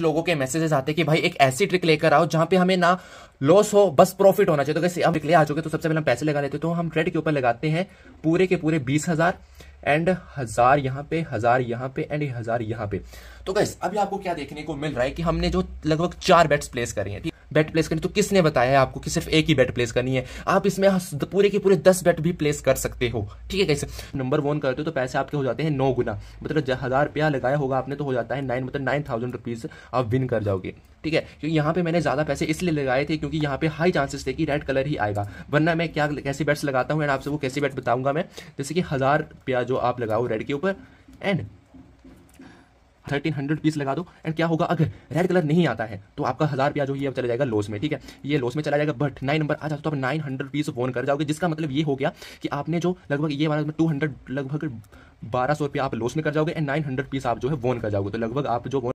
लोगों के मैसेजेस आते हैं कि भाई एक ऐसी ट्रिक लेकर आओ जहां पे हमें ना लॉस हो बस प्रॉफिट होना चाहिए तो कैसे हम ले आ चुके तो सबसे पहले हम पैसे लगा लेते तो हम ट्रेड के ऊपर लगाते हैं पूरे के पूरे बीस हजार एंड हजार यहाँ पे हजार यहाँ पे एंड हजार यहाँ पे तो कैसे अभी आपको क्या देखने को मिल रहा है कि हमने जो लगभग चार बेट्स प्लेस करे हैं बैट प्लेस करनी तो किसने बताया है आपको कि सिर्फ एक ही बैट प्लेस करनी है आप इसमें पूरे के पूरे दस बैट भी प्लेस कर सकते हो ठीक है कैसे नंबर वन करते हो तो पैसे आपके हो जाते हैं नौ गुना मतलब हज़ार रुपया लगाया होगा आपने तो हो जाता है नाइन मतलब नाइन थाउजेंड रुपीज़ आप विन कर जाओगे ठीक है क्योंकि यहाँ पे मैंने ज़्यादा पैसे इसलिए लगाए थे क्योंकि यहाँ पे हाई चांसेस थे कि रेड कलर ही आएगा वरना मैं क्या कैसे बैट्स लगाता हूँ एंड आपसे वो कैसे बैट बताऊंगा मैं जैसे कि हज़ार रुपया जो आप लगाओ रेड के ऊपर एंड थर्टीन हंड्रेड पीस लगा दो एंड क्या होगा अगर रेड कलर नहीं आता है तो आपका हज़ार रुपया जो ये अब चला जाएगा लॉस में ठीक है ये लॉस में चला जाएगा बट नाइन नंबर आ जाता तो आप नाइन हंड्रेड पीस फोन कर जाओगे जिसका मतलब ये हो गया कि आपने जो लगभग ये वाला टू मतलब हंड्रेड लगभग बारह सौ रुपया आप लॉस में कर जाओगे एंड नाइन हंड्रेड पीस आप जो है वोन कर जाओगे तो लगभग आप जो